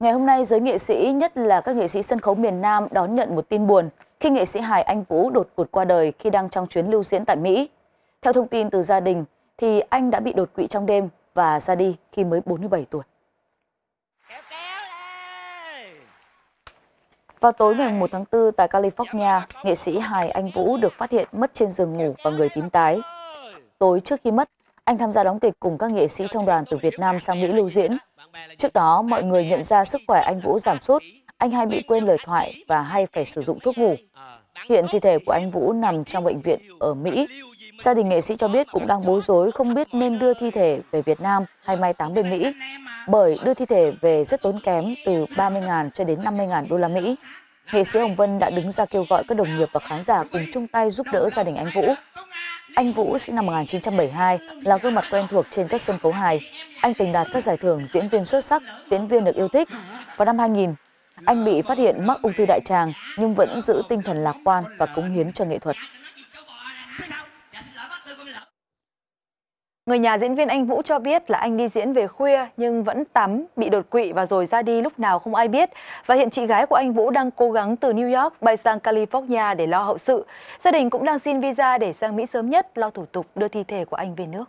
Ngày hôm nay, giới nghệ sĩ, nhất là các nghệ sĩ sân khấu miền Nam đón nhận một tin buồn khi nghệ sĩ Hải Anh Vũ đột ngột qua đời khi đang trong chuyến lưu diễn tại Mỹ. Theo thông tin từ gia đình, thì anh đã bị đột quỵ trong đêm và ra đi khi mới 47 tuổi. Vào tối ngày 1 tháng 4 tại California, nghệ sĩ Hải Anh Vũ được phát hiện mất trên giường ngủ và người tím tái. Tối trước khi mất, anh tham gia đóng kịch cùng các nghệ sĩ trong đoàn từ Việt Nam sang Mỹ lưu diễn. Trước đó, mọi người nhận ra sức khỏe anh Vũ giảm sút, anh hay bị quên lời thoại và hay phải sử dụng thuốc ngủ. Hiện thi thể của anh Vũ nằm trong bệnh viện ở Mỹ. Gia đình nghệ sĩ cho biết cũng đang bối rối không biết nên đưa thi thể về Việt Nam hay mai táng bên Mỹ, bởi đưa thi thể về rất tốn kém từ 30.000 cho đến 50.000 đô la Mỹ. Nghệ sĩ Hồng Vân đã đứng ra kêu gọi các đồng nghiệp và khán giả cùng chung tay giúp đỡ gia đình anh Vũ. Anh Vũ sinh năm 1972 là gương mặt quen thuộc trên các sân khấu hài. Anh từng đạt các giải thưởng diễn viên xuất sắc, diễn viên được yêu thích. Vào năm 2000, anh bị phát hiện mắc ung thư đại tràng nhưng vẫn giữ tinh thần lạc quan và cống hiến cho nghệ thuật. Người nhà diễn viên anh Vũ cho biết là anh đi diễn về khuya nhưng vẫn tắm, bị đột quỵ và rồi ra đi lúc nào không ai biết. Và hiện chị gái của anh Vũ đang cố gắng từ New York bay sang California để lo hậu sự. Gia đình cũng đang xin visa để sang Mỹ sớm nhất lo thủ tục đưa thi thể của anh về nước.